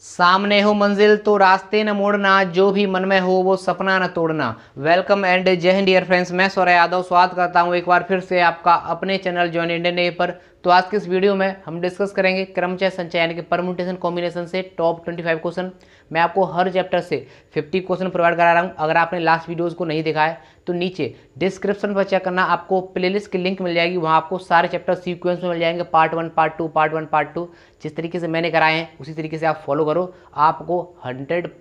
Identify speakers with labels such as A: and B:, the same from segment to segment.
A: सामने हो मंजिल तो रास्ते न मोड़ना जो भी मन में हो वो सपना न तोड़ना वेलकम एंड जय हिंद डियर फ्रेंड्स मैं सौर यादव स्वागत करता हूँ एक बार फिर से आपका अपने चैनल जॉइन इंडियन ए पर तो आज के इस वीडियो में हम डिस्कस करेंगे क्रमचय संचय यानी कि परमुटेशन कॉम्बिनेशन से टॉप 25 क्वेश्चन मैं आपको हर चैप्टर से 50 क्वेश्चन प्रोवाइड करा रहा हूँ अगर आपने लास्ट वीडियोस को नहीं देखा है तो नीचे डिस्क्रिप्शन पर चेक करना आपको प्लेलिस्ट की लिंक मिल जाएगी वहाँ आपको सारे चैप्टर सीक्वेंस में मिल जाएंगे part one part two part one part two जिस तरीके से मैंने कराए हैं उसी तरीके से आप फॉलो करो आपको हंड्रेड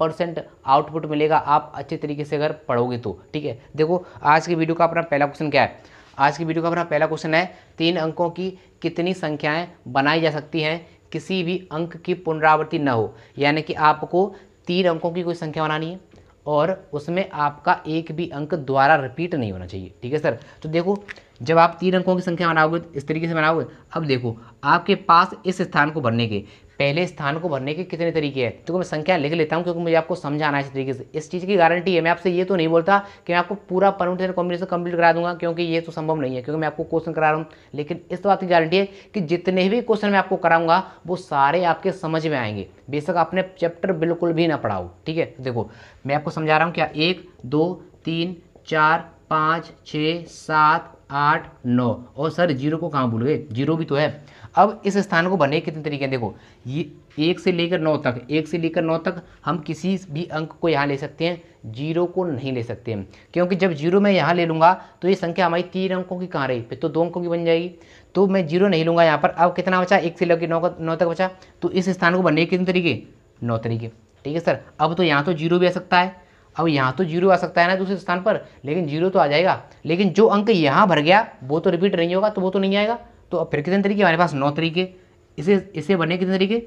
A: आउटपुट मिलेगा आप अच्छे तरीके से अगर पढ़ोगे तो ठीक है देखो आज की वीडियो का अपना पहला क्वेश्चन क्या है आज की वीडियो का हमारा पहला क्वेश्चन है तीन अंकों की कितनी संख्याएं बनाई जा सकती हैं किसी भी अंक की पुनरावृत्ति न हो यानी कि आपको तीन अंकों की कोई संख्या बनानी है और उसमें आपका एक भी अंक द्वारा रिपीट नहीं होना चाहिए ठीक है सर तो देखो जब आप तीन अंकों की संख्या बनाओगे इस तरीके से बनाओगे अब देखो आपके पास इस स्थान को भरने के पहले स्थान को भरने के कितने तरीके हैं तो मैं संख्या लिख लेता हूँ क्योंकि मुझे आपको समझाना है इस तरीके से इस चीज़ की गारंटी है मैं आपसे ये तो नहीं बोलता कि मैं आपको पूरा परमिटेशन कॉम्बिनेशन कंप्लीट करा दूंगा क्योंकि ये तो संभव नहीं है क्योंकि मैं आपको क्वेश्चन करा रहा हूँ लेकिन इस बात की गारंटी है कि जितने भी क्वेश्चन मैं आपको कराऊंगा वो सारे आपके समझ में आएंगे बेशक आपने चैप्टर बिल्कुल भी ना पढ़ाओ ठीक है देखो मैं आपको समझा रहा हूँ क्या एक दो तीन चार पाँच छः सात आठ नौ और सर जीरो को कहाँ भूल गए जीरो भी तो है अब इस स्थान को भरने कितने तरीके हैं देखो ये एक से लेकर नौ तक एक से लेकर नौ तक हम किसी भी अंक को यहाँ ले सकते हैं जीरो को नहीं ले सकते हैं क्योंकि जब जीरो मैं यहाँ ले लूँगा तो ये संख्या हमारी तीन अंकों की कहाँ रही फिर तो दो अंकों की बन जाएगी तो मैं जीरो नहीं लूँगा यहाँ पर अब कितना बचा एक से लेकर नौ नौ तक बचा तो इस स्थान को बनने कितने तरीके नौ तरीके ठीक है सर अब तो यहाँ तो जीरो भी आ सकता है अब यहाँ तो जीरो आ सकता है ना दूसरे स्थान पर लेकिन जीरो तो आ जाएगा लेकिन जो अंक यहाँ भर गया वो तो रिपीट नहीं होगा तो वो तो नहीं आएगा तो अब फिर कितने तरीके हमारे पास नौ तरीके इसे इसे बने कितने तरीके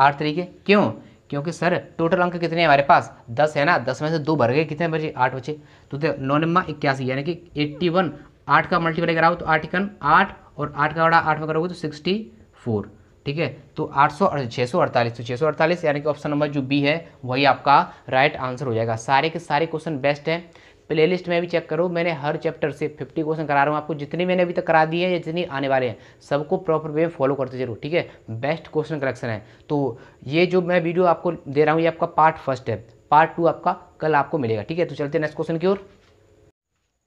A: आठ तरीके क्यों क्योंकि सर टोटल अंक कितने हमारे पास दस है ना दस में से दो भर गए कितने बचे आठ बचे तो नौ नम्मा इक्यासी यानी कि एट्टी वन आठ का मल्टीप्लाई कराओ तो आठ इकन आठ और आठ का बड़ा आठ में करोगे तो सिक्सटी फोर ठीक है तो आठ सौ छः सौ अड़तालीस तो छः सौ अड़तालीस यानी कि ऑप्शन नंबर जो बी है वही आपका राइट आंसर हो जाएगा सारे के सारे क्वेश्चन बेस्ट हैं प्लेलिस्ट में भी चेक करो मैंने हर चैप्टर से फिफ्टी क्वेश्चन करा रहा हूँ आपको जितने मैंने अभी तक करा दिए हैं जितनी आने वाले हैं सबको प्रॉपर वे में फॉलो करते जरूर ठीक है बेस्ट क्वेश्चन कलेक्शन है तो ये जो मैं वीडियो आपको दे रहा हूँ ये आपका पार्ट फर्स्ट है पार्ट टू आपका कल आपको मिलेगा ठीक है तो चलते नेक्स्ट क्वेश्चन की ओर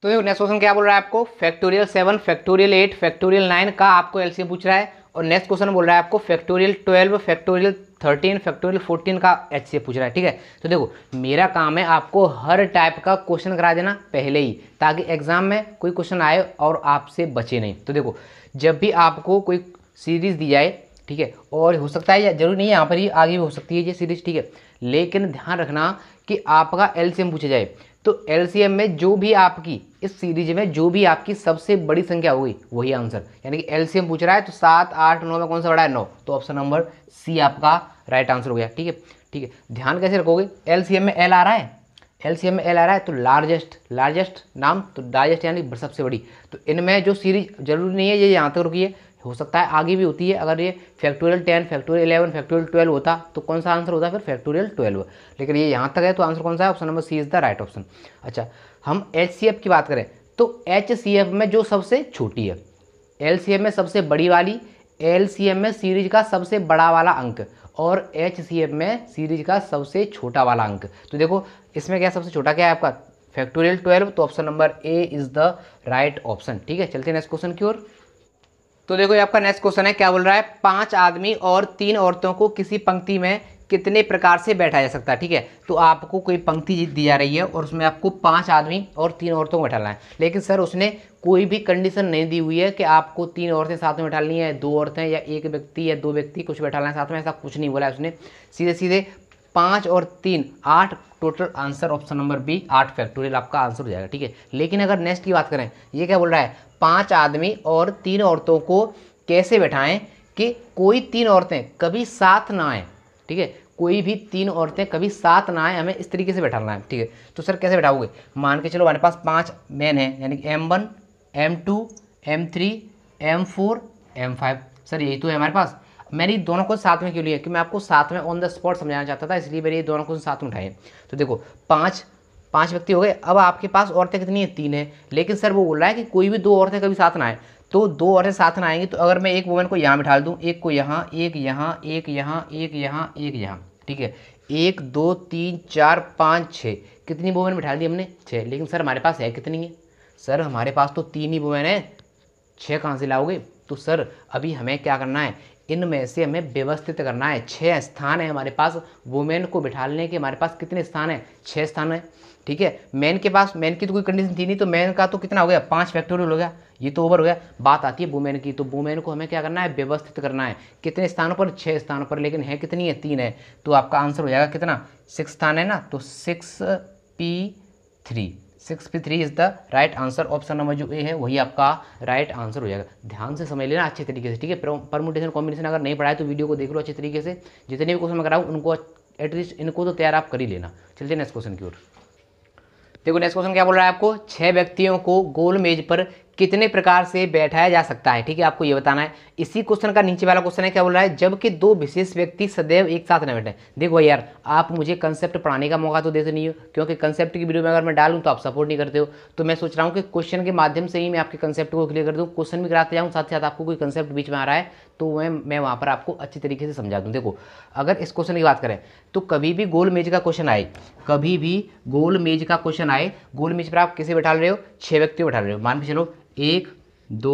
A: तो देखो नेक्स्ट क्वेश्चन क्या बोल रहा है आपको factorial seven factorial eight factorial nine का आपको एलसीएम पूछ रहा है और नेक्स्ट क्वेश्चन बोल रहा है आपको factorial twelve factorial thirteen factorial fourteen का एच से पूछ रहा है ठीक है तो देखो मेरा काम है आपको हर टाइप का क्वेश्चन करा देना पहले ही ताकि एग्जाम में कोई क्वेश्चन आए और आपसे बचे नहीं तो देखो जब भी आपको कोई सीरीज़ दी जाए ठीक है और हो सकता है या जरूरी नहीं है यहाँ पर ही आगे भी हो सकती है ये सीरीज ठीक है लेकिन ध्यान रखना कि आपका एल पूछा जाए तो एल में जो भी आपकी इस सीरीज में जो भी आपकी सबसे बड़ी संख्या होगी वही आंसर यानी कि एल पूछ रहा है तो सात आठ नौ में कौन सा बड़ा है नौ तो ऑप्शन नंबर सी आपका राइट आंसर हो गया ठीक है ठीक है ध्यान कैसे रखोगे एल में एल आ रहा है एल में एल आ रहा है तो लार्जेस्ट लार्जेस्ट नाम तो लार्जेस्ट यानी सबसे बड़ी तो इनमें जो सीरीज जरूरी नहीं है ये यहाँ तक रुकी है हो सकता है आगे भी होती है अगर ये factorial ten factorial eleven factorial twelve होता तो कौन सा आंसर होता फिर फैक्टोरियल ट्वेल्व लेकिन ये यहाँ तक है तो आंसर कौन सा है option number C is the right option अच्छा हम एच की बात करें तो एच में जो सबसे छोटी है एल में सबसे बड़ी वाली एल में सीरीज का सबसे बड़ा वाला अंक और एच में सीरीज का सबसे छोटा वाला अंक तो देखो इसमें क्या सबसे छोटा क्या है आपका फैक्टोरियल ट्वेल्व तो option number A is the right option ठीक है चलते हैं नेक्स्ट क्वेश्चन की ओर तो देखो ये आपका नेक्स्ट क्वेश्चन है क्या बोल रहा है पांच आदमी और तीन औरतों को किसी पंक्ति में कितने प्रकार से बैठा जा सकता है ठीक है तो आपको कोई पंक्ति दी जा रही है और उसमें आपको पांच आदमी और तीन औरतों को बैठाना है लेकिन सर उसने कोई भी कंडीशन नहीं दी हुई है कि आपको तीन औरतें साथ में बैठानी है दो औरतें या एक व्यक्ति या दो व्यक्ति कुछ बैठाना है साथ में ऐसा कुछ नहीं बोला है उसने सीधे सीधे पाँच और तीन आठ total answer option number B आठ फैक्टोरियल आपका आंसर हो जाएगा ठीक है लेकिन अगर नेक्स्ट की बात करें ये क्या बोल रहा है पाँच आदमी और तीन औरतों को कैसे बैठाएं कि कोई तीन औरतें कभी साथ ना आए ठीक है कोई भी तीन औरतें कभी साथ ना आए हमें इस तरीके से बैठाना है ठीक है तो सर कैसे बैठाओगे मान के चलो हमारे पास पाँच मैन हैं यानी कि M one M two M three M four M five sir यही तो है हमारे पास मैंने दोनों को साथ में क्यों लिया क्योंकि मैं आपको साथ में ऑन द स्पॉट समझाना चाहता था इसलिए मेरे ये दोनों को साथ में उठाए तो देखो पाँच पाँच व्यक्ति हो गए अब आपके पास औरतें कितनी है तीन है लेकिन सर वो बोल रहा है कि कोई भी दो औरतें कभी साथ ना आए तो दो औरतें साथ ना आएंगी तो अगर मैं एक वुमेन को यहाँ बिठा दूँ एक को यहाँ एक यहाँ एक यहाँ एक यहाँ एक यहाँ ठीक है एक दो तीन चार पाँच छः कितनी वुमेन बिठा दी हमने छः लेकिन सर हमारे पास है कितनी है सर हमारे पास तो तीन ही वुमेन है छः कहाँ से लाओगे तो सर अभी हमें क्या करना है इनमें से हमें व्यवस्थित करना है छः स्थान है हमारे पास वुमेन को बिठाने के हमारे पास कितने स्थान है छः स्थान है ठीक है मैन के पास मैन की तो कोई कंडीशन थी नहीं तो मैन का तो कितना हो गया पांच फैक्टोरियल हो गया ये तो ओवर हो गया बात आती है वुमेन की तो वुमेन को हमें क्या करना है व्यवस्थित करना है कितने स्थानों पर छः स्थानों पर लेकिन है कितनी है तीन है तो आपका आंसर हो जाएगा कितना सिक्स स्थान है ना तो six P three six P three is the right answer option number जो ए है वही आपका राइट right आंसर हो जाएगा ध्यान से समझ लेना अच्छे तरीके से ठीक है परमुटेशन कॉम्बिनेशन अगर नहीं पढ़ाए तो वीडियो को देख लो अच्छे तरीके से जितने भी क्वेश्चन मैं कराऊँ उनको एटलीस्ट इनको तो तैयार आप कर ही लेना चलते नेक्स्ट क्वेश्चन की ओर देखो नेक्स्ट क्वेश्चन क्या बोल रहा है आपको छह व्यक्तियों को गोल मेज पर कितने प्रकार से बैठाया जा सकता है ठीक है आपको ये बताना है इसी क्वेश्चन का नीचे वाला क्वेश्चन है क्या बोल रहा है जबकि दो विशेष व्यक्ति सदैव एक साथ न बैठे देखो यार आप मुझे कंसेप्ट पढ़ाने का मौका तो देते नहीं हो क्योंकि कंसेप्ट की वीडियो में अगर मैं डालूँ तो आप सपोर्ट नहीं करते हो तो मैं सोच रहा हूँ कि क्वेश्चन के माध्यम से ही मैं आपके कंसेप्ट को क्लियर कर दूँ क्वेश्चन भी कराते जाऊँ साथ ही साथ आपको कोई कंसेप्ट बीच में आ रहा है तो मैं मैं वहाँ पर आपको अच्छी तरीके से समझा दूँ देखो अगर इस क्वेश्चन की बात करें तो कभी भी गोल मेज का क्वेश्चन आए कभी भी गोल मेज का क्वेश्चन आए गोल मेज पर आप किसे बैठा रहे हो छः व्यक्ति बैठा रहे हो मान के चलो एक दो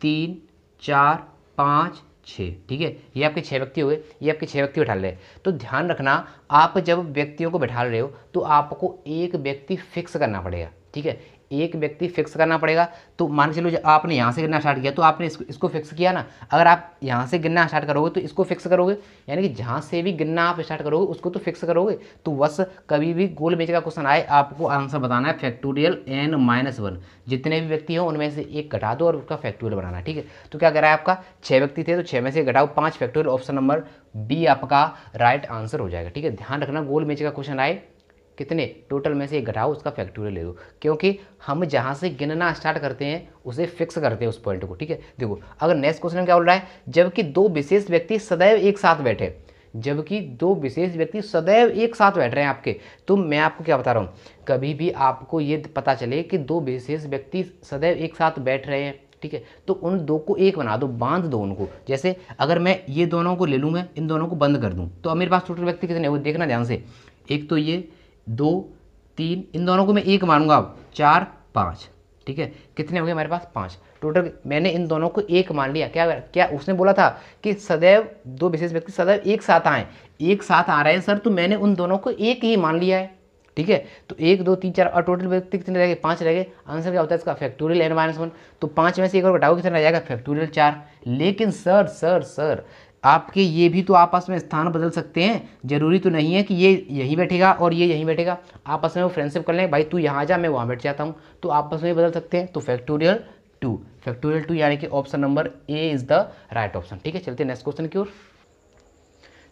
A: तीन चार पाँच छः ठीक है ये आपके छः व्यक्ति हुए ये आपके छः व्यक्ति बैठा रहे तो ध्यान रखना आप जब व्यक्तियों को बैठा रहे हो तो आपको एक व्यक्ति फिक्स करना पड़ेगा ठीक है एक व्यक्ति फिक्स करना पड़ेगा तो मान चलो जो आपने यहाँ से गिरना स्टार्ट किया तो आपने इसको इसको फिक्स किया ना अगर आप यहाँ से गिनना स्टार्ट करोगे तो इसको फिक्स करोगे यानी कि जहाँ से भी गिनना आप स्टार्ट करोगे उसको तो फिक्स करोगे तो बस कभी भी गोल मेज का क्वेश्चन आए आपको आंसर बताना है फैक्टोरियल एन माइनस वन जितने भी व्यक्ति हों उनमें से एक घटा दो और उसका फैक्टोरियल बनाना ठीक है तो क्या कह रहा है आपका छः व्यक्ति थे तो छः में से घटाओ पाँच फैक्टोरियल ऑप्शन नंबर बी आपका राइट आंसर हो जाएगा ठीक है ध्यान रखना गोल मेज का क्वेश्चन आए कितने टोटल में से घटाओ उसका फैक्टोरियल ले दो क्योंकि हम जहाँ से गिनना स्टार्ट करते हैं उसे फिक्स करते हैं उस पॉइंट को ठीक है देखो अगर नेक्स्ट क्वेश्चन क्या बोल रहा है जबकि दो विशेष व्यक्ति सदैव एक साथ बैठे जबकि दो विशेष व्यक्ति सदैव एक साथ बैठ रहे हैं आपके तो मैं आपको क्या बता रहा हूँ कभी भी आपको ये पता चले कि दो विशेष व्यक्ति सदैव एक साथ बैठ रहे हैं ठीक है तो उन दो को एक बना दो बांध दो उनको जैसे अगर मैं ये दोनों को ले लूँ मैं इन दोनों को बंद कर दूँ तो अब मेरे पास टोटल व्यक्ति कितने वो देखना ध्यान से एक तो ये दो तीन इन दोनों को मैं एक मानूंगा अब चार पाँच ठीक है कितने हो गए हमारे पास पाँच टोटल मैंने इन दोनों को एक मान लिया क्या क्या उसने बोला था कि सदैव दो विशेष व्यक्ति सदैव एक साथ आए एक साथ आ रहे हैं सर तो मैंने उन दोनों को एक ही मान लिया है ठीक है तो एक दो तीन चार और टोटल व्यक्ति कितने रह गए पाँच रह गए आंसर क्या होता है इसका फैक्टोरियल एन माइनस वन तो पाँच में से एक और घटाओ कितना रह जाएगा फैक्टोरियल चार लेकिन सर सर सर आपके ये भी तो आपस में स्थान बदल सकते हैं ज़रूरी तो नहीं है कि ये यहीं बैठेगा और ये यहीं बैठेगा आपस में वो फ्रेंडशिप कर लें भाई तू यहाँ जा मैं वहाँ बैठ जाता हूँ तो आपस में बदल सकते हैं तो फैक्टोरियल टू फैक्टोरियल टू यानी कि option number A is the right option ठीक है चलते नेक्स्ट क्वेश्चन की ओर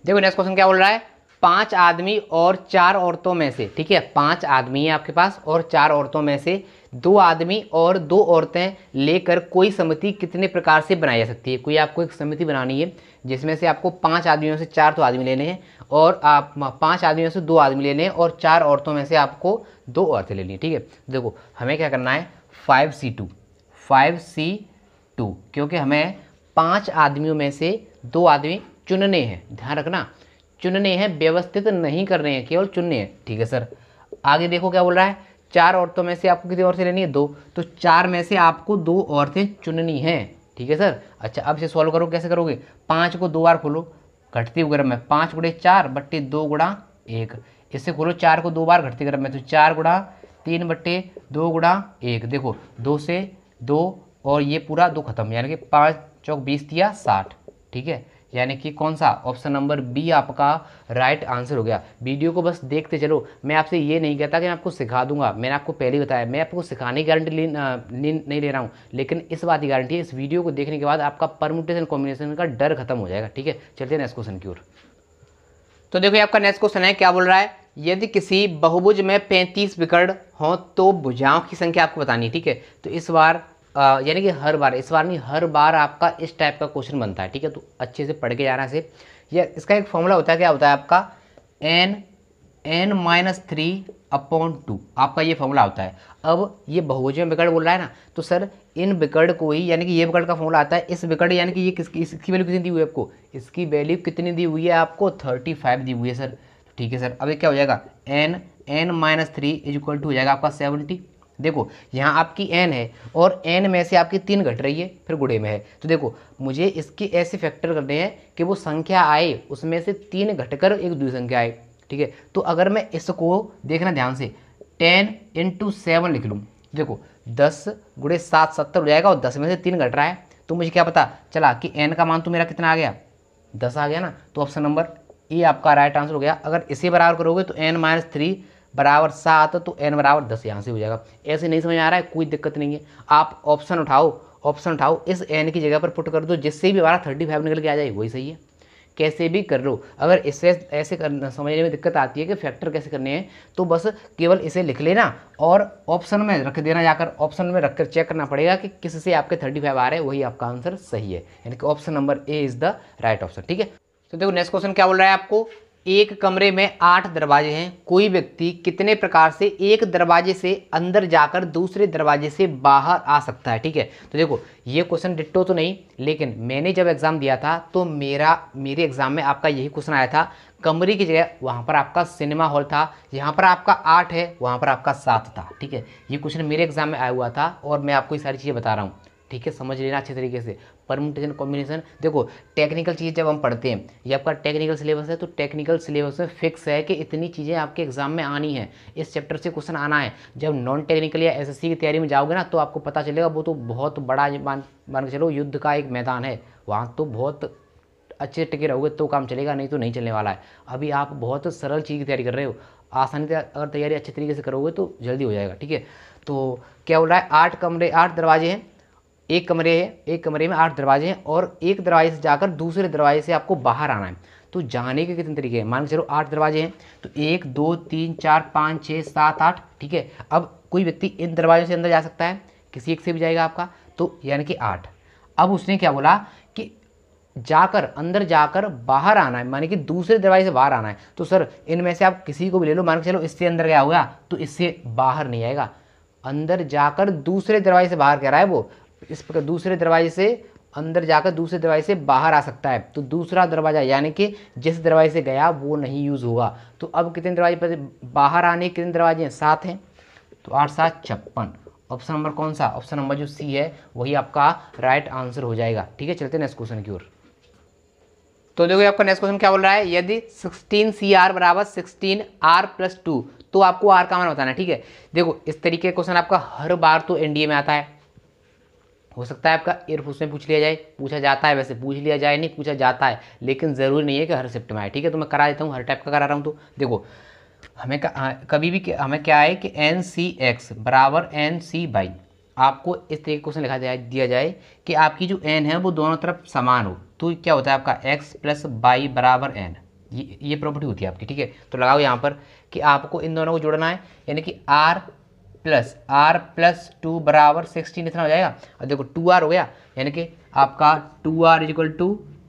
A: देखो नेक्स्ट क्वेश्चन क्या बोल रहा है पांच आदमी और चार औरतों में से ठीक है पांच आदमी है आपके पास और चार औरतों में से दो आदमी और दो औरतें लेकर कोई समिति कितने प्रकार से बनाई जा सकती है कोई आपको एक समिति बनानी है जिसमें से आपको पाँच आदमियों से चार तो आदमी लेने हैं और आप पाँच आदमियों से दो आदमी लेने हैं और चार औरतों में से आपको दो औरतें लेनी है ठीक है देखो हमें क्या करना है five C two five C two क्योंकि हमें पाँच आदमियों में से दो आदमी चुनने हैं ध्यान रखना चुनने हैं व्यवस्थित नहीं करने हैं केवल चुनने हैं ठीक है सर आगे देखो क्या बोल रहा है चार औरतों में से आपको कितनी औरतें लेनी है दो तो चार में से आपको दो औरतें चुननी हैं ठीक है सर अच्छा अब इसे सॉल्व करो कैसे करोगे पाँच को दो बार खोलो घटती हुए क्रम में पाँच गुड़े चार बट्टे दो गुड़ा एक इससे खोलो चार को दो बार घटती क्रम में तो चार गुड़ा तीन बट्टे दो गुड़ा एक देखो दो से दो और ये पूरा दो खत्म यानी कि पाँच चौक बीस दिया साठ ठीक है यानी कि कौन सा ऑप्शन नंबर बी आपका राइट आंसर हो गया वीडियो को बस देखते चलो मैं आपसे ये नहीं कहता कि मैं आपको सिखा दूंगा मैंने आपको पहले बताया मैं आपको सिखाने की गारंटी नहीं ले रहा हूँ लेकिन इस बात की गारंटी है इस वीडियो को देखने के बाद आपका परमुटेशन कॉम्बिनेशन का डर खत्म हो जाएगा ठीक है चलते नेक्स्ट क्वेश्चन की ओर तो देखो आपका नेक्स्ट क्वेश्चन है क्या बोल रहा है यदि किसी बहुभुज में पैंतीस विकर्ण हों तो भुजाओं की संख्या आपको बतानी ठीक है तो इस बार यानी कि हर बार इस बार नहीं हर बार आपका इस टाइप का क्वेश्चन बनता है ठीक है तो अच्छे से पढ़ के जाना से या इसका एक फॉर्मूला होता है क्या होता है आपका n n minus three upon two आपका ये फॉर्मूला होता है अब ये बहुवचन में बिकट बोल रहा है ना तो सर इन बिकर्ड को ही यानी कि ये बिकट का फॉर्मूला आता है इस बिकर्ड यानी कि ये किसकी इसकी वैल्यू कितनी दी हुई है आपको इसकी वैल्यू कितनी दी हुई है आपको थर्टी फाइव दी हुई है सर ठीक है सर अब ये क्या हो जाएगा n n minus three is equal to हो जाएगा आपका सेवनटी देखो यहाँ आपकी एन है और एन में से आपकी तीन घट रही है फिर गुड़े में है तो देखो मुझे इसके ऐसे फैक्टर करने हैं कि वो संख्या आए उसमें से तीन घटकर एक दूसरी संख्या आए ठीक है तो अगर मैं इसको देखना ध्यान से टेन इंटू सेवन लिख लूँ देखो दस गुड़े सात सत्तर हो जाएगा और दस में से तीन घट रहा है तो मुझे क्या पता चला कि एन का मान तो मेरा कितना आ गया दस आ गया ना तो ऑप्शन नंबर ए आपका राइट आंसर हो गया अगर इसे बराबर करोगे तो एन माइनस थ्री बराबर सात तो एन बराबर दस यहाँ से हो जाएगा ऐसे नहीं समझ आ रहा है कोई दिक्कत नहीं है आप ऑप्शन उठाओ ऑप्शन उठाओ इस एन की जगह पर पुट कर दो जिससे भी हमारा थर्टी फाइव निकल के आ जाए वही सही है कैसे भी कर लो अगर इससे ऐसे करना समझने में दिक्कत आती है कि फैक्टर कैसे करने हैं तो बस केवल इसे लिख लेना और ऑप्शन में रख देना जाकर ऑप्शन में रखकर चेक करना पड़ेगा कि किससे आपके थर्टी फाइव आ रहे हैं वही आपका आंसर सही है यानी कि option number A is the right option ठीक है तो देखो नेक्स्ट क्वेश्चन क्या बोल रहा है आपको एक कमरे में आठ दरवाजे हैं कोई व्यक्ति कितने प्रकार से एक दरवाजे से अंदर जाकर दूसरे दरवाजे से बाहर आ सकता है ठीक है तो देखो ये क्वेश्चन डिट्टो तो नहीं लेकिन मैंने जब एग्ज़ाम दिया था तो मेरा मेरे एग्ज़ाम में आपका यही क्वेश्चन आया था कमरे की जगह वहाँ पर आपका सिनेमा हॉल था यहाँ पर आपका आठ है वहाँ पर आपका सात था ठीक है ये क्वेश्चन मेरे एग्ज़ाम में आया हुआ था और मैं आपको ये सारी चीज़ें बता रहा हूँ ठीक है समझ लेना अच्छे तरीके से परमुटेशन कॉम्बिनेशन देखो टेक्निकल चीज़ जब हम पढ़ते हैं ये आपका टेक्निकल सिलेबस है तो टेक्निकल सिलेबस में फिक्स है कि इतनी चीज़ें आपके एग्जाम में आनी है इस चैप्टर से क्वेश्चन आना है जब नॉन टेक्निकल या एसएससी की तैयारी में जाओगे ना तो आपको पता चलेगा वो तो बहुत बड़ा मान मान के चलो युद्ध का एक मैदान है वहाँ तो बहुत अच्छे टिके रहोगे तो काम चलेगा नहीं तो नहीं चलने वाला है अभी आप बहुत सरल चीज़ की तैयारी कर रहे हो आसानी से अगर तैयारी अच्छे तरीके से करोगे तो जल्दी हो जाएगा ठीक है तो क्या बोल रहा है आठ कमरे आठ दरवाजे हैं एक कमरे है एक कमरे में आठ दरवाजे हैं और एक दरवाजे से जाकर दूसरे दरवाजे से आपको बाहर आना है तो जाने के कितने तरीके हैं मान के चलो आठ दरवाजे हैं तो एक दो तीन चार पाँच छः सात आठ ठीक है अब कोई व्यक्ति इन दरवाजों से अंदर जा सकता है किसी एक से भी जाएगा आपका तो यानी कि आठ अब उसने क्या बोला कि जाकर अंदर जाकर बाहर आना है मानी कि दूसरे दरवाजे से बाहर आना है तो सर इनमें से आप किसी को भी ले लो मान के चलो इससे अंदर गया होगा तो इससे बाहर नहीं आएगा अंदर जाकर दूसरे दरवाजे से बाहर कह रहा है वो इस प्रकार दूसरे दरवाजे से अंदर जाकर दूसरे दरवाजे से बाहर आ सकता है तो दूसरा दरवाज़ा यानी कि जिस दरवाजे से गया वो नहीं यूज़ होगा तो अब कितने दरवाजे पर बाहर आने कितने दरवाजे हैं सात हैं तो आठ सात छप्पन ऑप्शन नंबर कौन सा ऑप्शन नंबर जो सी है वही आपका राइट आंसर हो जाएगा ठीक है चलते नेक्स्ट क्वेश्चन की ओर तो देखो आपका नेक्स्ट क्वेश्चन क्या बोल रहा है यदि सिक्सटीन सी आर बराबर सिक्सटीन आर प्लस टू तो आपको आर का मान बताना है ठीक है देखो इस तरीके का क्वेश्चन आपका हर बार तो एनडीए में आता है हो सकता है आपका एयरफोर्स में पूछ लिया जाए पूछा जाता है वैसे पूछ लिया जाए नहीं पूछा जाता है लेकिन ज़रूरी नहीं है कि हर शिफ्ट में आए ठीक है तो मैं करा देता हूँ हर टाइप का करा रहा हूँ तो देखो हमें हाँ, कभी भी हमें क्या है कि एन सी एक्स बराबर एन सी बाई आपको इस तरीके क्वेश्चन लिखा जाए दिया जाए कि आपकी जो एन है वो दोनों तरफ समान हो तो क्या होता है आपका एक्स प्लस बाई बराबर एन ये ये प्रॉपर्टी होती है आपकी ठीक है तो लगाओ यहाँ पर कि आपको इन दोनों को जोड़ना है यानी कि R plus R plus two बराबर सिक्सटीन इतना हो जाएगा और देखो टू आर हो गया यानी कि आपका टू आर इजिकल टू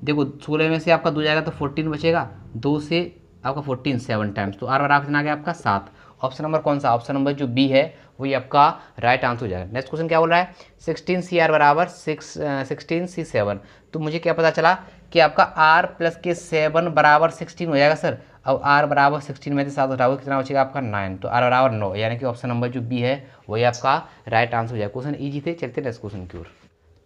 A: देखो सोलह में से आपका दो जाएगा तो फोर्टीन बचेगा दो से आपका फोर्टीन सेवन टाइम्स तो आर बराबर कितना आ गया आपका सात ऑप्शन नंबर कौन सा ऑप्शन नंबर जो बी है वही आपका राइट आंसर हो जाएगा नेक्स्ट क्वेश्चन क्या बोल रहा है सिक्सटीन सी आर बराबर सिक्स सिक्सटीन सी सेवन तो मुझे क्या पता चला कि आपका आर प्लस के सेवन बराबर सिक्सटीन हो जाएगा सर अब आर बराबर सिक्सटीन में से सात हटाओ कितना बचेगा आपका नाइन तो आर बराबर नौ यानी कि ऑप्शन नंबर जो बी है वही आपका राइट आंसर हो जाएगा क्वेश्चन ईजी थे चलते नेक्स्ट क्वेश्चन की ओर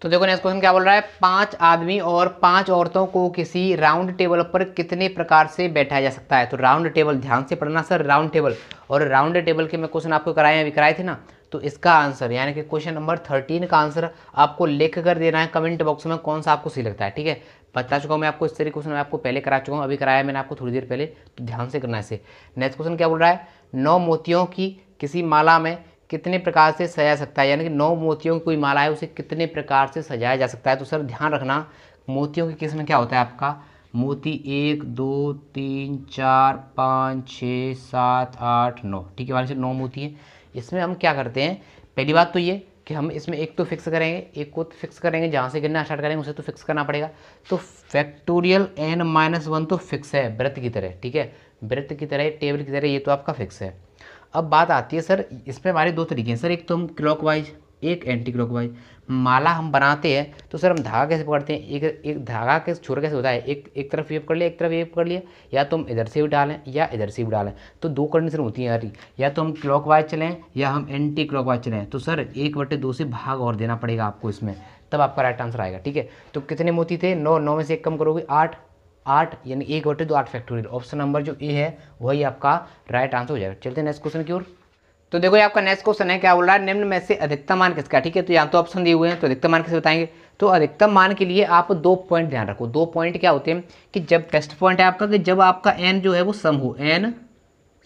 A: तो देखो नेक्स्ट क्वेश्चन क्या बोल रहा है पांच आदमी और पांच औरतों को किसी राउंड टेबल पर कितने प्रकार से बैठाया जा सकता है तो राउंड टेबल ध्यान से पढ़ना सर राउंड टेबल और राउंड टेबल के मैं क्वेश्चन आपको कराए अभी कराए थे ना तो इसका आंसर यानी कि क्वेश्चन नंबर थर्टीन का आंसर आपको लिख कर देना है कमेंट बॉक्स में कौन सा आपको सही लगता है ठीक है बता चुका हूँ मैं आपको इस तरह क्वेश्चन मैं आपको पहले करा चुका हूँ अभी कराया मैंने आपको थोड़ी देर पहले तो ध्यान से करना इसे नेक्स्ट क्वेश्चन क्या बोल रहा है नौ मोतियों की किसी माला में कितने प्रकार से सजा सकता है यानी कि नौ मोतियों की कोई माला है उसे कितने प्रकार से सजाया जा सकता है तो सर ध्यान रखना मोतियों की किस्म क्या होता है आपका मोती एक दो तीन चार पाँच छः सात आठ नौ ठीक है वाले से नौ मोती है इसमें हम क्या करते हैं पहली बात तो ये कि हम इसमें एक तो फिक्स करेंगे एक को तो फिक्स करेंगे जहाँ से गिनना स्टार्ट करेंगे उसे तो फिक्स करना पड़ेगा तो फैक्टोरियल एन माइनस वन तो फिक्स है वृत्त की तरह ठीक है वृत्त की तरह टेबल की तरह ये तो आपका फिक्स है अब बात आती है सर इसमें हमारे दो तरीके हैं सर एक तो हम क्लॉक एक एंटी क्लॉक वाइज माला हम बनाते हैं तो सर हम धागा कैसे पकड़ते हैं एक एक धागा के छोर कैसे होता है एक एक तरफ वेप कर लिया एक तरफ वेप कर लिया या तो हम इधर से भी डालें या इधर से भी डालें तो दो कंडीशन होती हैं हमारी या तो हम क्लॉक वाइज चलें या हम एंटी क्लॉक वाइज चलें तो सर एक बटे दो से भाग और देना पड़ेगा आपको इसमें तब आपका राइट आंसर आएगा ठीक है तो कितने मोती थे नौ नौ में से एक कम करोगे आठ आठ यानी एक बटे दो आठ फैक्टोरियल ऑप्शन नंबर जो ए है वही आपका राइट आंसर हो जाएगा चलते हैं नेक्स्ट क्वेश्चन की ओर तो देखो ये आपका नेक्स्ट क्वेश्चन है क्या बोल रहा है निम्न में से अधिकतम मान किसका ठीक है तो यहाँ तो ऑप्शन दिए हुए हैं तो अधिकतम मान किसे बताएंगे तो अधिकतम मान के लिए आप दो पॉइंट ध्यान रखो दो पॉइंट क्या होते हैं कि जब टेस्ट पॉइंट है आपका कि जब आपका एन जो है वो सम हो एन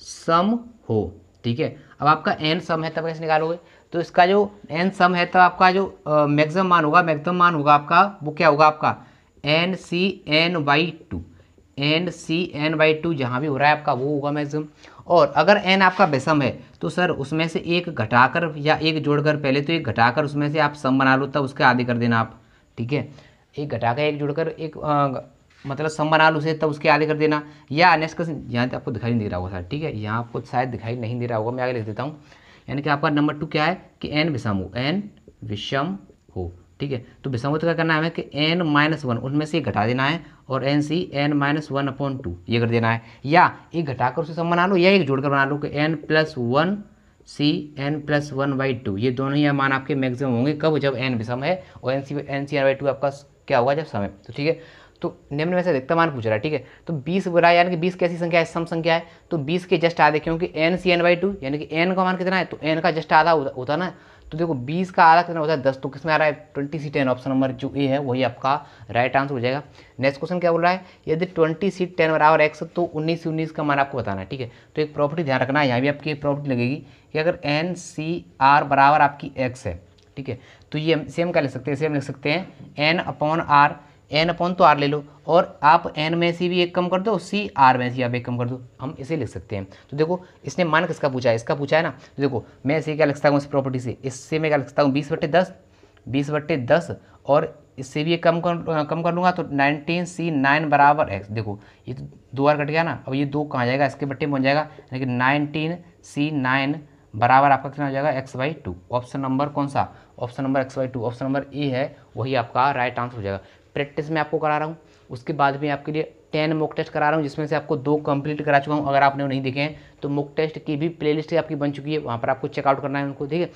A: सम हो ठीक है अब आपका एन सम है तब कैसे निकालोगे तो इसका जो एन सम है तब आपका जो मैक्सिमम मान होगा मैक्सिमम मान होगा आपका वो क्या होगा आपका n C n by two n C n by two जहाँ भी हो रहा है आपका वो होगा मैक्सिमम और अगर एन आपका विषम है तो सर उसमें से एक घटाकर या एक जोड़कर पहले तो एक घटाकर उसमें से आप सम बना लो तब उसके आधे कर देना आप ठीक है एक घटाकर एक जोड़कर एक आ, मतलब सम बना लो उसे तब उसके आधे कर देना या नेक्स्ट क्वेश्चन यहाँ तो आपको दिखाई नहीं दे रहा होगा सर ठीक है यहाँ आपको शायद दिखाई नहीं दे रहा होगा मैं आगे लिख देता हूँ यानी कि आपका नंबर टू क्या है कि एन विषम हो एन विषम हो ठीक है तो विषमवत का करना है कि एन माइनस वन उनमें से घटा देना है और n C n minus one upon two ये कर देना है या एक घटाकर उसे सम बना लो या एक जोड़कर बना लो कि n plus one C n plus one by two ये दोनों ही मान आपके मैक्सिमम होंगे कब जब एन विषम है और n C n C n by two आपका क्या होगा जब समय तो ठीक है तो निम्न में से अधिकतम मान पूछ रहा है ठीक है तो बीस बुरा यानी कि बीस कैसी संख्या है सम संख्या है तो बीस के जस्ट आधे क्योंकि n C n by two यानी कि एन का मान कितना है तो एन का जस्ट आधा होता ना तो देखो बीस का आधा कितना होता है दस तो किस में आ रहा है twenty C ten option number जो ए है वही आपका राइट आंसर हो जाएगा नेक्स्ट क्वेश्चन क्या बोल रहा है यदि ट्वेंटी सी टेन बराबर एक्स तो उन्नीस उन्नीस का मान आपको बताना है ठीक है तो एक प्रॉपर्टी ध्यान रखना है यहाँ भी आपकी एक प्रॉपर्टी लगेगी कि अगर एन सी आर बराबर आपकी एक्स है ठीक है तो ये सेम क्या लिख सकते हैं सेम लिख सकते हैं n upon r n upon तो आर ले लो और आप एन में सी भी एक कम कर दो सी आर में सी आप एक कम कर दो हम इसे लिख सकते हैं तो देखो इसने मान किसका पूछा है इसका पूछा है ना तो देखो मैं इसे क्या लिख सकता हूँ इस प्रॉपर्टी से इससे मैं क्या लिख सकता हूँ बीस बट्टे दस बीस बट्टे दस और इससे भी कम कर कम कर लूँगा तो नाइनटीन सी नाइन बराबर एक्स देखो ये तो दो बार कट गया ना अब ये दो कहाँ जाएगा इसके बट्टे में पहुँच जाएगा लेकिन नाइनटीन सी नाइन बराबर आपका कितना हो जाएगा x by two option number कौन सा option number x by two option number A है वही आपका राइट आंसर हो जाएगा प्रैक्टिस में आपको करा रहा हूँ उसके बाद में आपके लिए टेन मॉक टेस्ट करा रहा हूँ जिसमें से आपको दो कंप्लीट करा चुका हूँ अगर आपने वो नहीं देखे हैं तो मुक टेस्ट की भी प्लेलिस्ट आपकी बन चुकी है वहाँ पर आपको चेकआउट करना है उनको ठीक है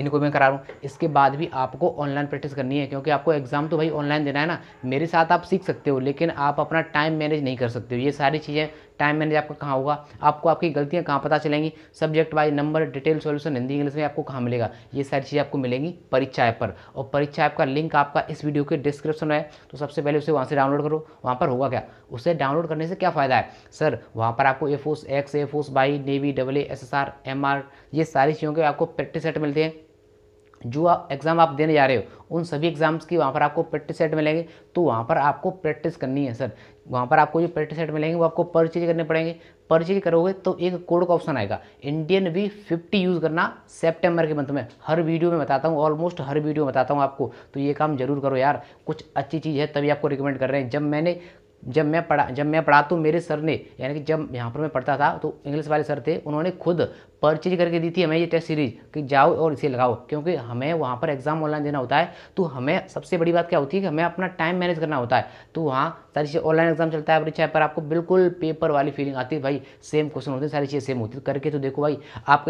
A: इनको मैं करा रहा हूँ इसके बाद भी आपको ऑनलाइन प्रैक्टिस करनी है क्योंकि आपको एग्ज़ाम तो भाई ऑनलाइन देना है ना मेरे साथ आप सीख सकते हो लेकिन आप अपना टाइम मैनेज नहीं कर सकते हो ये सारी चीज़ें टाइम मैनेज आपका कहाँ होगा आपको आपकी गलतियाँ कहाँ पता चलेंगी subject wise number detail solution Hindi English में आपको कहाँ मिलेगा ये सारी चीज़ें आपको मिलेंगी परीक्षा ऐप पर और परीक्षा ऐप का लिंक आपका इस वीडियो के डिस्क्रिप्शन में है तो सबसे पहले उसे वहाँ से डाउनलोड करो वहाँ पर होगा क्या उसे डाउनलोड करने से क्या फ़ायदा है सर वहाँ पर आपको air force X air force Y navy double A S S R M R ये सारी चीज़ों के आपको प्रैक्टिस सेट मिलते हैं जो एग्ज़ाम आप देने जा रहे हो उन सभी एग्ज़ाम्स की वहाँ पर आपको प्रैक्टिस सेट मिलेंगे तो वहाँ पर आपको प्रैक्टिस करनी है सर वहाँ पर आपको जो प्रैक्टिस सेट मिलेंगे वो आपको परचेज करने पड़ेंगे परचेज करोगे तो एक कोड का ऑप्शन आएगा इंडियन वी फिफ्टी यूज़ करना सेप्टेम्बर के मंथ में हर वीडियो में बताता हूँ ऑलमोस्ट हर वीडियो में बताता हूँ आपको तो ये काम जरूर करो यार कुछ अच्छी चीज़ है तभी आपको रिकमेंड कर रहे हैं जब मैंने जब मैं पढ़ा जब मैं पढ़ा तो मेरे सर ने यानी कि जब यहाँ पर मैं पढ़ता था तो इंग्लिश वाले सर थे उन्होंने खुद परचेज करके दी थी हमें ये टेस्ट सीरीज कि जाओ और इसे लगाओ क्योंकि हमें वहाँ पर एग्ज़ाम ऑनलाइन देना होता है तो हमें सबसे बड़ी बात क्या होती है कि हमें अपना टाइम मैनेज करना होता है तो वहाँ सारी चीज़ें ऑनलाइन एग्जाम चलता है परीक्षा पर आपको बिल्कुल पेपर वाली फीलिंग आती है भाई सेम क्वेश्चन होते हैं सारी चीज़ें सेम होती है करके तो देखो भाई आप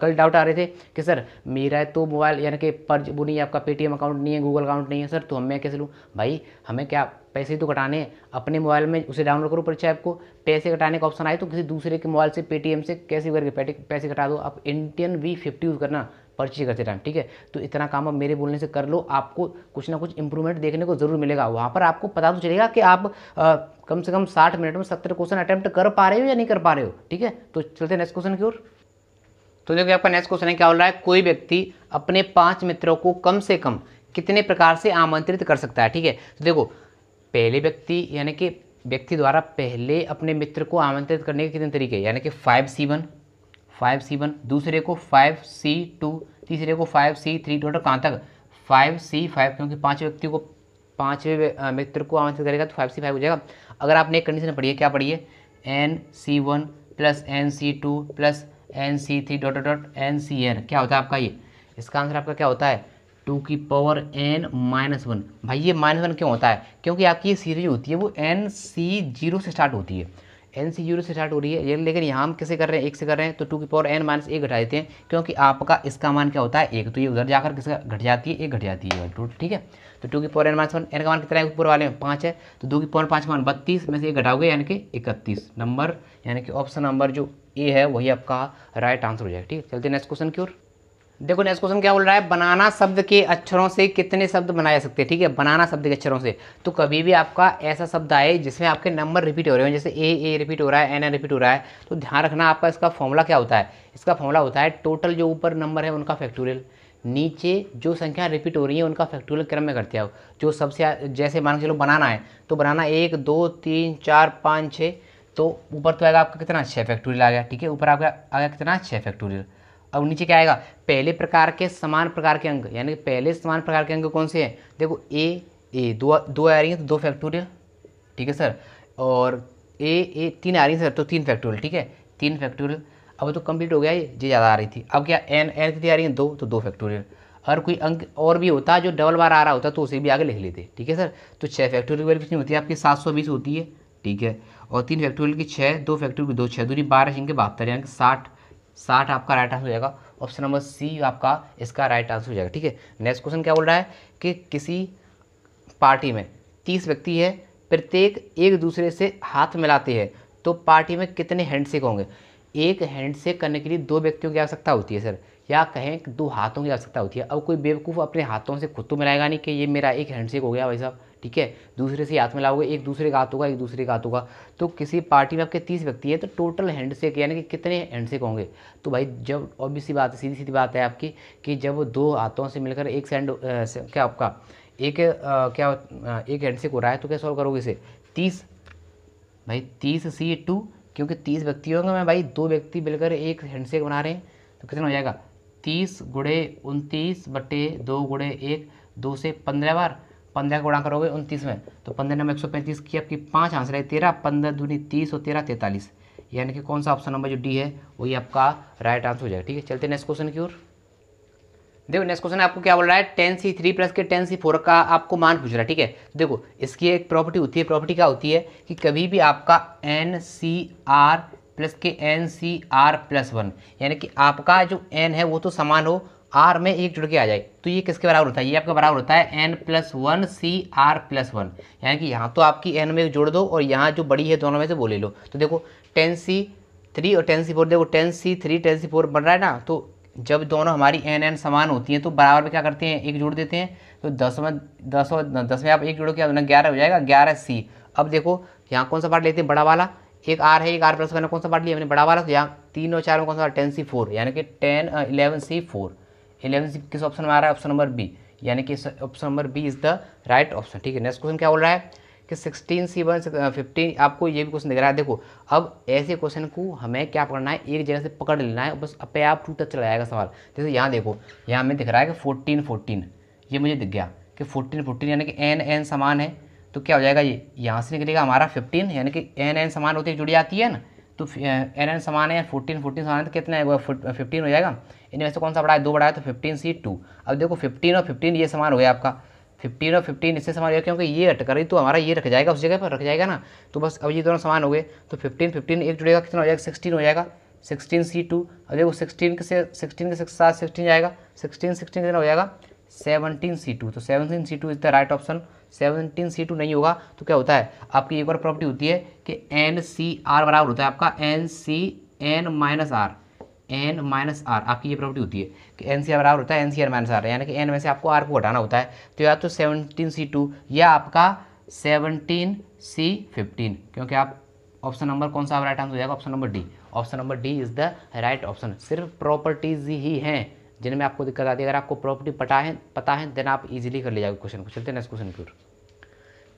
A: कल डाउट आ रहे थे कि सर मेरा तो मोबाइल यानी कि पर वो नहीं है आपका पेटीएम अकाउंट नहीं है गूगल अकाउंट नहीं है सर तो हम मैं कैसे लूँ भाई हमें क्या पैसे तो कटाने अपने मोबाइल में उसे डाउनलोड करो परीक्षा ऐप को पैसे कटाने का ऑप्शन आए तो किसी दूसरे के मोबाइल से पेटीएम से कैसे करके पैसे पैसे कटा दो आप इंडियन वी फिफ्टी यूज़ करना परचेज करते टाइम ठीक है तो इतना काम आप मेरे बोलने से कर लो आपको कुछ ना कुछ इंप्रूवमेंट देखने को जरूर मिलेगा वहाँ पर आपको पता तो चलेगा कि आप आ, कम से कम साठ मिनट में सत्तर क्वेश्चन अटैम्प्ट कर पा रहे हो या नहीं कर पा रहे हो ठीक है तो चलते हैं नेक्स्ट क्वेश्चन की ओर तो देखिए आपका नेक्स्ट क्वेश्चन है क्या बोल रहा है कोई व्यक्ति अपने पाँच मित्रों को कम से कम कितने प्रकार से आमंत्रित कर सकता है ठीक है तो देखो पहले व्यक्ति यानी कि व्यक्ति द्वारा पहले अपने मित्र को आमंत्रित करने के कितने तरीके यानी कि five C one five C one दूसरे को फाइव सी टू तीसरे को फाइव सी थ्री टोटल कहाँ तक फाइव सी फाइव क्योंकि पाँच व्यक्ति को पाँचवें मित्र को आंसर करेगा तो फाइव सी फाइव हो जाएगा अगर आपने एक कंडीशन पढ़ी है क्या पढ़ी है n C one plus n C two plus n C three dot dot n C n क्या होता है आपका ये इसका आंसर आपका क्या होता है टू की पावर एन माइनस वन भाई ये माइनस वन क्यों होता है क्योंकि आपकी ये सीरीज होती है वो एन सी जीरो से स्टार्ट होती है एन सी जीरो से स्टार्ट हो रही है लेकिन यहाँ हम किसे कर रहे हैं एक से कर रहे हैं तो टू की पावर एन माइनस एक घटा देते हैं क्योंकि आपका इसका मान क्या होता है एक तो ये उधर जाकर किसका घट जाती है एक घट जाती है टू ठीक है तो टू की power n minus one n का मान कितना है ऊपर वाले में पाँच है तो दो की पावर पाँच मान बत्तीस में से एक घटाओगे यानी कि इकतीस नंबर यानी कि ऑप्शन नंबर जो ए है वही आपका राइट आंसर हो जाएगा ठीक है चलते नेक्स्ट क्वेश्चन की ओर देखो नेक्स्ट क्वेश्चन क्या बोल रहा है बनाना शब्द के अक्षरों से कितने शब्द बनाए जा सकते हैं ठीक है बनाना शब्द के अक्षरों से तो कभी भी आपका ऐसा शब्द आए जिसमें आपके नंबर रिपीट हो रहे हो जैसे ए ए रिपीट हो रहा है एन एन रिपीट हो रहा है तो ध्यान रखना आपका इसका फॉर्मूला क्या होता है इसका फॉर्मूला होता है टोटल जो ऊपर नंबर है उनका फैक्टोरियल नीचे जो संख्या रिपीट हो रही है उनका फैक्टोरियल क्रम में करते आओ जो सबसे जैसे मान के चलो बनाना है तो बनाना एक दो तीन चार पाँच छः तो ऊपर तो आएगा आपका कितना छः फैक्टोरियल आ गया ठीक है ऊपर आपका आ गया कितना छः फैक्टोरियल अब नीचे क्या आएगा पहले प्रकार के समान प्रकार के अंक यानी कि पहले समान प्रकार के अंक कौन से हैं देखो ए ए दो दो आ रही हैं तो दो फैक्टोरियल ठीक है सर और ए ए तीन आ रही हैं सर तो तीन फैक्टोरियल ठीक है तीन फैक्टोरियल अब तो कंप्लीट हो गया ये जी ज़्यादा आ रही थी अब क्या एन एन कितनी आ रही है दो तो दो फैक्टोरियल और कोई अंक और भी होता जो डबल बार आ रहा होता तो उसे भी आगे लिख लेते ठीक है सर तो छः फैक्टोरियल वाली कितनी होती है आपकी सात सौ बीस होती है ठीक है और तीन फैक्टोरियल की छः दो फैक्टोरियल की दो छः दूरी बारह इनके बहत्तर यानी साठ साठ आपका राइट आंसर हो जाएगा ऑप्शन नंबर सी आपका इसका राइट आंसर हो जाएगा ठीक है नेक्स्ट क्वेश्चन क्या बोल रहा है कि किसी पार्टी में तीस व्यक्ति है प्रत्येक एक दूसरे से हाथ मिलाते हैं तो पार्टी में कितने हैंडशेक होंगे एक हैंडशेक करने के लिए दो व्यक्तियों की आवश्यकता होती है सर या कहें दो हाथों की आवश्यकता होती है अब कोई बेवकूफ़ अपने हाथों से खुद तो मिलाएगा नहीं कि ये मेरा एक हैंडशेक हो गया भाई साहब ठीक है दूसरे से हाथ मिलाओगे एक दूसरे का हाथ होगा एक दूसरे का हाथ होगा तो किसी पार्टी में आपके तीस व्यक्ति है तो टोटल हैंडशेक यानी कि कितने हैंडशेक होंगे तो भाई जब ऑब्वियसली बात है सीधी सीधी बात है आपकी कि जब दो हाथों से मिलकर एक सेंड क्या आपका एक आ, क्या एक हैंडशेक हो रहा है तो क्या सॉल्व करोगे इसे तीस भाई तीस सी टू क्योंकि तीस व्यक्ति होंगे मैं भाई दो व्यक्ति मिलकर एक हैंडशेक बना रहे हैं तो कितना हो जाएगा तीस गुड़े उनतीस बटे दो गुड़े एक दो से पंद्रह बार पंद्रह को गुणा करोगे उनतीस में तो पंद्रह नंबर एक सौ पैंतीस की आपकी पाँच आंसर है तेरह पंद्रह दूनी तीस और तेरह तैंतालीस यानी कि कौन सा ऑप्शन नंबर जो डी है वही आपका राइट आंसर हो जाएगा ठीक है चलते नेक्स्ट क्वेश्चन की ओर देखो नेक्स्ट क्वेश्चन आपको क्या बोल रहा है टेन सी थ्री प्लस के टेन सी फोर का आपको मान पूछ रहा है ठीक है देखो इसकी एक प्रॉपर्टी होती है प्रॉपर्टी क्या होती है कि कभी भी आपका एन सी आर प्लस के n C r plus one यानी कि आपका जो एन है वो तो समान हो आर में एक जुड़ के आ जाए तो ये किसके बराबर होता है ये आपका बराबर होता है n plus one C r plus one यानी कि यहाँ तो आपकी एन में जोड़ दो और यहाँ जो बड़ी है दोनों में से वो ले लो तो देखो टेन सी थ्री और टेन सी फोर देखो ten C three ten C four बन रहा है ना तो जब दोनों हमारी एन एन समान होती हैं तो बराबर में क्या करते हैं एक जोड़ देते हैं तो दस में दस और दस में आप एक जोड़ो के ग्यारह हो जाएगा ग्यारह सी अब देखो यहाँ कौन सा पार्ट लेते हैं बड़ा वाला एक आर है एक आर प्लस वन कौन सा पार्ट लिया हमने बड़ा वाला तो यहाँ तीन और चार में कौन सा टेन सी फोर यानी कि ten eleven C four eleven किस ऑप्शन में आ रहा है ऑप्शन नंबर बी यानी कि option number B is the right option ठीक है नेक्स्ट क्वेश्चन क्या बोल रहा है कि सिक्सटीन सी वन फिफ्टीन आपको ये भी क्वेश्चन दिख रहा है देखो अब ऐसे क्वेश्चन को हमें क्या करना है एक जगह से पकड़ लेना है बस अपे आप टूटा चला जाएगा सवाल जैसे यहाँ देखो यहाँ हमें दिख रहा है कि फोर्टीन फोर्टीन ये मुझे दिख गया कि फोर्टीन फोर्टीन यानी कि एन एन समान है तो क्या हो जाएगा ये यहाँ से निकलेगा हमारा फिफ्टीन यानी कि एन एन समान होती है जुड़ी जाती है ना तो एन एन समान है फोर्टीन फोर्टीन समान है तो कितना है फिफ्टीन हो जाएगा इनमें से कौन सा बड़ा है दो बड़ा है तो फिफ्टीन सी टू अब देखो फिफ्टीन और फिफ्टीन ये समान हो गया आपका फिफ्टीन और फिफ्टीन इससे समान हो गया क्योंकि ये अटकर तो हमारा ये रख जाएगा उस जगह पर रख जाएगा ना तो बस अब ये दोनों समान हो गए तो फिफ्टीन फिफ्टीन एक जुड़ेगा कितना हो जाएगा सिक्सटीन हो जाएगा सिक्सटीन सी टू अब देखो सिक्सटीन के से सिक्सटीन के साथ सिक्सटीन जाएगा सिक्सटीन सिक्सटीन कितना हो जाएगा सेवनटीन सी टू तो seventeen C two is the right option seventeen C two नहीं होगा तो क्या होता है आपकी एक और प्रॉपर्टी होती है कि एन सी आर बराबर होता है आपका n C n minus r n minus r आपकी ये प्रॉपर्टी होती है कि एन सी आर बराबर होता है n C r minus r यानी कि एन में से आपको आर को हटाना होता है तो या तो सेवनटीन सी टू या आपका सेवनटीन सी फिफ्टीन क्योंकि आप ऑप्शन नंबर कौन सा राइट आंसर हो जाएगा option number D option number D is the right option सिर्फ प्रॉपर्टीज ही हैं जिनमें आपको दिक्कत आती है अगर आपको प्रॉपर्टी पता है पता है देन आप इजीली कर ले जाओगे क्वेश्चन को चलते नेक्स्ट क्वेश्चन की ओर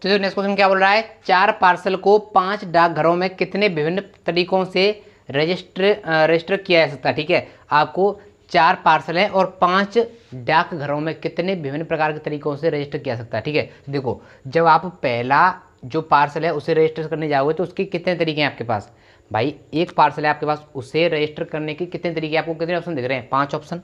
A: तो नेक्स्ट क्वेश्चन क्या बोल रहा है चार पार्सल को पांच डाकघरों में कितने विभिन्न तरीकों से रजिस्टर रजिस्टर किया जा सकता है ठीक है आपको चार पार्सल हैं और पांच डाकघरों में कितने विभिन्न प्रकार के तरीकों से रजिस्टर किया सकता है ठीक है तो देखो जब आप पहला जो पार्सल है उसे रजिस्टर करने जाओगे तो उसके कितने तरीके हैं आपके पास भाई एक पार्सल है आपके पास उसे रजिस्टर करने के कितने तरीके आपको कितने ऑप्शन दिख रहे हैं पाँच ऑप्शन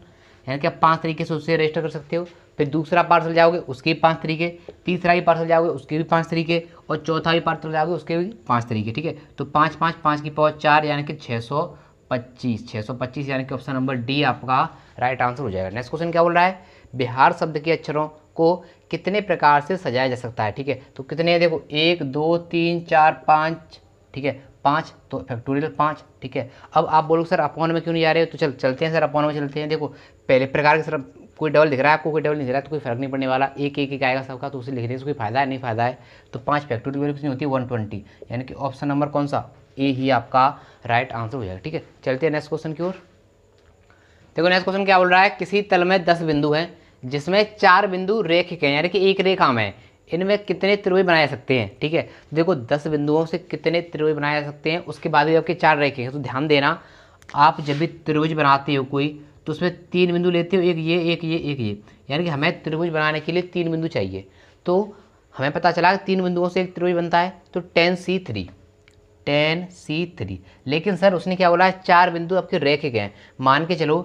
A: यानी कि आप पाँच तरीके से उससे रजिस्टर कर सकते हो फिर दूसरा पार्सल जाओगे उसके भी पाँच तरीके तीसरा भी पार्सल जाओगे उसके भी पाँच तरीके और चौथा भी पार्सल जाओगे उसके भी पाँच तरीके ठीक है तो पाँच पाँच पाँच की पावर चार यानी कि छः सौ पच्चीस छः सौ पच्चीस यानी कि ऑप्शन नंबर डी आपका राइट आंसर हो जाएगा नेक्स्ट क्वेश्चन क्या बोल रहा है बिहार शब्द के अक्षरों को कितने प्रकार से सजाया जा सकता है ठीक है तो कितने देखो एक दो तीन चार पाँच ठीक है पाँच तो फैक्टोरियल पाँच ठीक है अब आप बोलोगे सर अपॉन में क्यों नहीं जा रहे हो तो चल चलते हैं सर अपॉन में चलते हैं देखो पहले प्रकार के सर कोई डबल दिख रहा है आपको कोई डबल नहीं दिख रहा है तो कोई फर्क नहीं पड़ने वाला एक एक एक आएगा सबका तो उसे लिख रहे कोई फायदा है नहीं फायदा है तो पाँच फैक्टोरियल वैल्यू कितनी होती है वन ट्वेंटी यानी कि ऑप्शन नंबर कौन सा ए ही आपका राइट आंसर हो जाएगा ठीक है चलते हैं नेक्स्ट क्वेश्चन की ओर देखो नेक्स्ट क्वेश्चन क्या बोल रहा है किसी तल में दस बिंदु हैं जिसमें चार बिंदु रेख के यानी कि एक रेखा में इनमें कितने त्रिभुज बनाए सकते हैं ठीक है देखो दस बिंदुओं से कितने त्रिभुज बनाए जा सकते हैं उसके बाद भी आपके चार रेखे हैं तो ध्यान देना आप जब भी त्रिभुज बनाते हो कोई तो उसमें तीन बिंदु लेते हो एक ये एक ये एक ये यानी कि हमें त्रिभुज बनाने के लिए तीन बिंदु चाहिए तो हमें पता चला कि तीन बिंदुओं से एक त्रिभुज बनता है तो ten C three ten C three लेकिन सर उसने क्या बोला है चार बिंदु आपके रेखे के हैं मान के चलो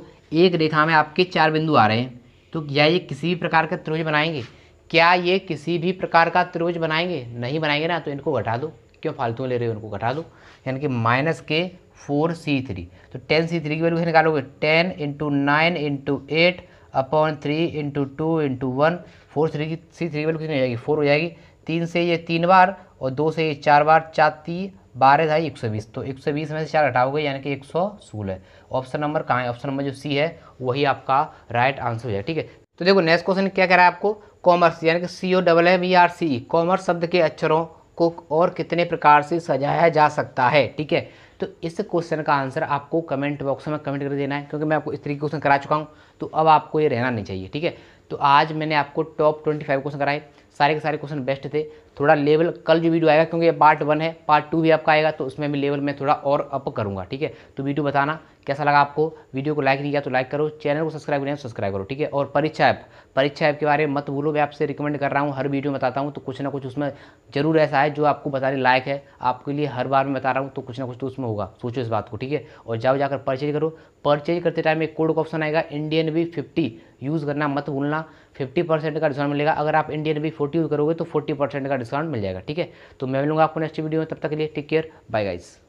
A: एक रेखा में आपके चार बिंदु आ रहे हैं तो या ये किसी भी प्रकार का त्रिभुज बनाएंगे क्या ये किसी भी प्रकार का त्रिभुज बनाएंगे नहीं बनाएंगे ना तो इनको घटा दो क्यों फालतू ले रहे हो इनको घटा दो यानी कि माइनस के फोर सी थ्री तो टेन सी थ्री की वैल्यू निकालोगे ten into nine into eight upon three into two into one four three की सी थ्री की वैल्यू कितनी हो जाएगी फोर हो जाएगी तीन से ये तीन बार और दो से ये चार बार चाती बारह ढाई एक सौ बीस तो एक सौ बीस में से चार हटाओगे यानी कि एक सौ सोलह ऑप्शन नंबर कहाँ है ऑप्शन नंबर जो सी है वही आपका राइट आंसर हो जाएगा ठीक है तो देखो नेक्स्ट क्वेश्चन क्या कह रहा है आपको कॉमर्स यानी कि C O double M E R C commerce शब्द के अक्षरों को और कितने प्रकार से सजाया जा सकता है ठीक है तो इस क्वेश्चन का आंसर आपको कमेंट बॉक्स में कमेंट कर देना है क्योंकि मैं आपको इस तरीके क्वेश्चन करा चुका हूँ तो अब आपको ये रहना नहीं चाहिए ठीक है तो आज मैंने आपको टॉप ट्वेंटी फाइव क्वेश्चन कराए सारे के सारे क्वेश्चन बेस्ट थे थोड़ा लेवल कल जो वीडियो आएगा क्योंकि ये पार्ट वन है पार्ट टू भी आपका आएगा तो उसमें भी लेवल मैं थोड़ा और अप करूँगा ठीक है तो वीडियो बताना कैसा लगा आपको वीडियो को लाइक नहीं किया तो लाइक करो चैनल को सब्सक्राइब नहीं सब्सक्राइब तो करो ठीक है और परीक्षा ऐप परीक्षा ऐप के बारे में मत भूलो मैं आपसे रिकमेंड कर रहा हूँ हर वीडियो में बताता हूँ तो कुछ ना कुछ उसमें जरूर ऐसा है जो आपको बताने लायक है आपके लिए हर बार मैं बता रहा हूँ तो कुछ ना कुछ तो उसमें होगा सोचो इस बात को ठीक है और जाओ जाकर परचेज करो परचेज करते टाइम एक कोड का ऑप्शन आएगा इंडियन वी फिफ्टी यूज़ करना मत भूलना 50 परसेंट का डिस्काउंट मिलेगा अगर आप इंडियन भी 40 यूज़ करोगे तो 40 परसेंट का डिस्काउंट मिल जाएगा ठीक है तो मैं मिलूंगा आपको नेक्स्ट वीडियो में तब तक के लिए टेक केयर बाय गाइज़